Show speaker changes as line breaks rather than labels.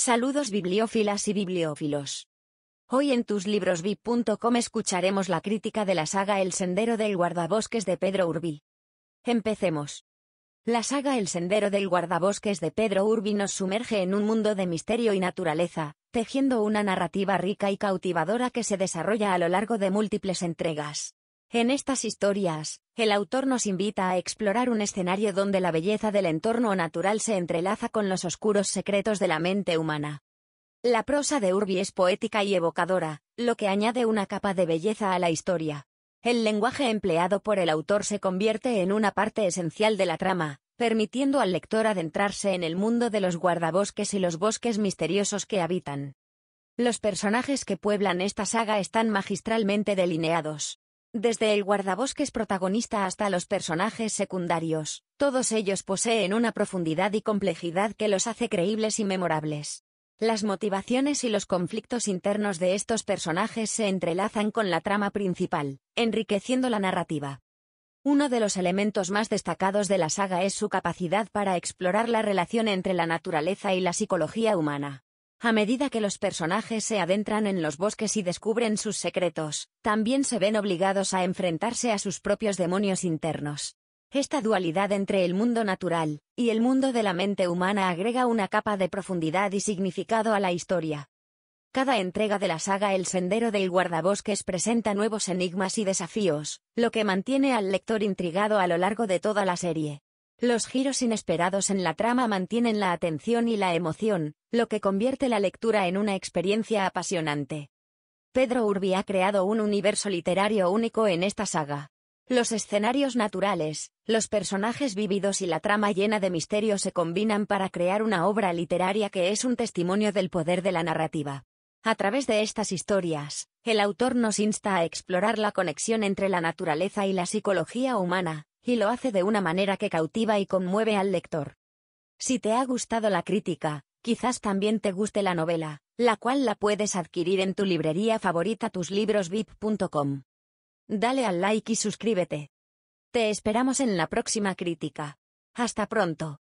Saludos bibliófilas y bibliófilos. Hoy en tuslibrosvip.com escucharemos la crítica de la saga El Sendero del Guardabosques de Pedro Urbi. Empecemos. La saga El Sendero del Guardabosques de Pedro Urbi nos sumerge en un mundo de misterio y naturaleza, tejiendo una narrativa rica y cautivadora que se desarrolla a lo largo de múltiples entregas. En estas historias, el autor nos invita a explorar un escenario donde la belleza del entorno natural se entrelaza con los oscuros secretos de la mente humana. La prosa de Urbi es poética y evocadora, lo que añade una capa de belleza a la historia. El lenguaje empleado por el autor se convierte en una parte esencial de la trama, permitiendo al lector adentrarse en el mundo de los guardabosques y los bosques misteriosos que habitan. Los personajes que pueblan esta saga están magistralmente delineados, desde el guardabosques protagonista hasta los personajes secundarios, todos ellos poseen una profundidad y complejidad que los hace creíbles y memorables. Las motivaciones y los conflictos internos de estos personajes se entrelazan con la trama principal, enriqueciendo la narrativa. Uno de los elementos más destacados de la saga es su capacidad para explorar la relación entre la naturaleza y la psicología humana. A medida que los personajes se adentran en los bosques y descubren sus secretos, también se ven obligados a enfrentarse a sus propios demonios internos. Esta dualidad entre el mundo natural y el mundo de la mente humana agrega una capa de profundidad y significado a la historia. Cada entrega de la saga El Sendero del Guardabosques presenta nuevos enigmas y desafíos, lo que mantiene al lector intrigado a lo largo de toda la serie. Los giros inesperados en la trama mantienen la atención y la emoción, lo que convierte la lectura en una experiencia apasionante. Pedro Urbi ha creado un universo literario único en esta saga. Los escenarios naturales, los personajes vívidos y la trama llena de misterio se combinan para crear una obra literaria que es un testimonio del poder de la narrativa. A través de estas historias, el autor nos insta a explorar la conexión entre la naturaleza y la psicología humana, y lo hace de una manera que cautiva y conmueve al lector. Si te ha gustado la crítica, quizás también te guste la novela, la cual la puedes adquirir en tu librería favorita tuslibrosvip.com. Dale al like y suscríbete. Te esperamos en la próxima crítica. Hasta pronto.